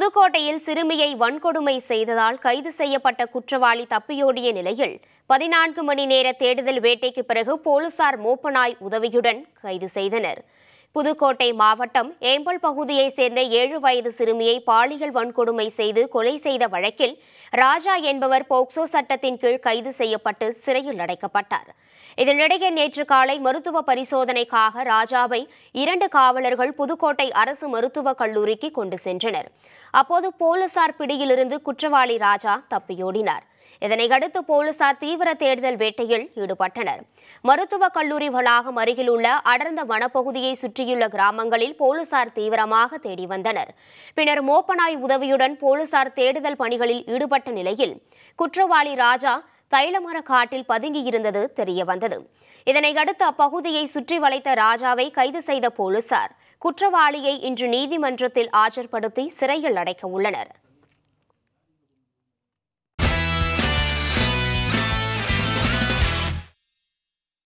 புதுக்கோட்டையில் சிறுமியை வன்கொடுமை செய்ததால் கைது செய்யப்பட்ட குற்றவாளி தப்பியோடிய நிலையில் பதினான்கு மணி நேர தேடுதல் வேட்டைக்கு பிறகு போலீசார் மோப்பனாய் உதவியுடன் கைது செய்தனர் புதுக்கோட்டை மாவட்டம் ஏம்பல் பகுதியைச் சேர்ந்த ஏழு வயது சிறுமியை பாலியல் வன்கொடுமை செய்து கொலை செய்த வழக்கில் ராஜா என்பவர் போக்சோ சட்டத்தின் கீழ் கைது செய்யப்பட்டு சிறையில் அடைக்கப்பட்டார் இதனிடையே நேற்று காலை மருத்துவ பரிசோதனைக்காக ராஜாவை இரண்டு காவலர்கள் புதுக்கோட்டை அரசு மருத்துவக் கல்லூரிக்கு கொண்டு சென்றனர் அப்போது போலீசார் பிடியிலிருந்து குற்றவாளி ராஜா தப்பியோடினார் இதனை அடுத்து போலீசார் தீவிர தேடுதல் வேட்டையில் ஈடுபட்டனர் மருத்துவக் கல்லூரி வளாகம் அருகில் உள்ள அடர்ந்த வனப்பகுதியை சுற்றியுள்ள கிராமங்களில் போலீசார் தீவிரமாக தேடி வந்தனர் பின்னர் மோப்பனாய் உதவியுடன் போலீசார் தேடுதல் பணிகளில் ஈடுபட்ட நிலையில் குற்றவாளி ராஜா தைலமர காட்டில் பதுங்கியிருந்தது தெரியவந்தது அடுத்து அப்பகுதியை சுற்றி வளைத்த ராஜாவை கைது செய்த போலீசார் குற்றவாளியை இன்று நீதிமன்றத்தில் ஆஜர்படுத்தி சிறையில் அடைக்க உள்ளனர்